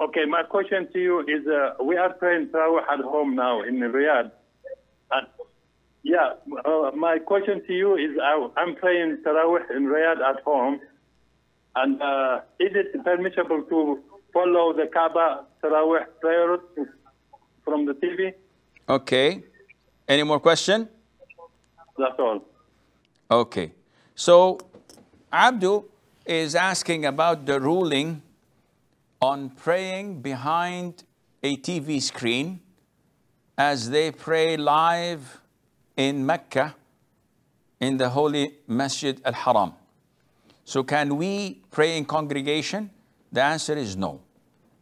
Okay, my question to you is uh, we are playing Tarawih at home now in Riyadh. yeah, uh, my question to you is I, am playing Tarawih in Riyadh at home. And uh, is it permissible to follow the Kaaba Tarawih prayer from the TV? Okay. Any more question? That's all. Okay. So, Abdul is asking about the ruling on praying behind a TV screen as they pray live in Mecca in the holy Masjid al-Haram. So can we pray in congregation? The answer is no.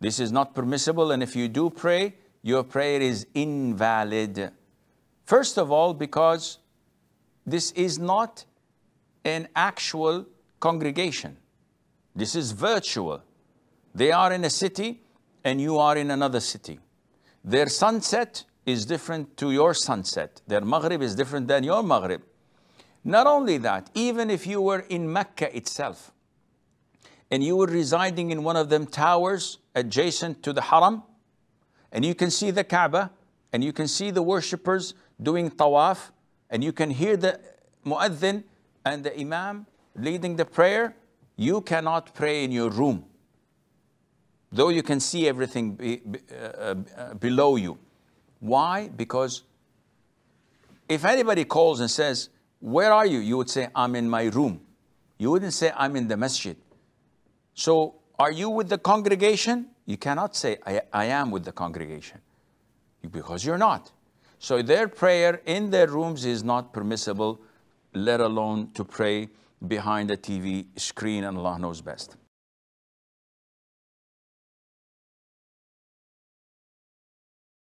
This is not permissible. And if you do pray, your prayer is invalid. First of all, because this is not an actual congregation. This is virtual. They are in a city and you are in another city. Their sunset is different to your sunset. Their Maghrib is different than your Maghrib. Not only that, even if you were in Mecca itself and you were residing in one of them towers adjacent to the Haram and you can see the Kaaba and you can see the worshippers doing tawaf and you can hear the muaddin and the imam leading the prayer, you cannot pray in your room though you can see everything be, be, uh, uh, below you. Why? Because if anybody calls and says, Where are you? you would say, I'm in my room. You wouldn't say, I'm in the masjid. So, are you with the congregation? You cannot say, I, I am with the congregation, because you're not. So, their prayer in their rooms is not permissible, let alone to pray behind a TV screen, and Allah knows best.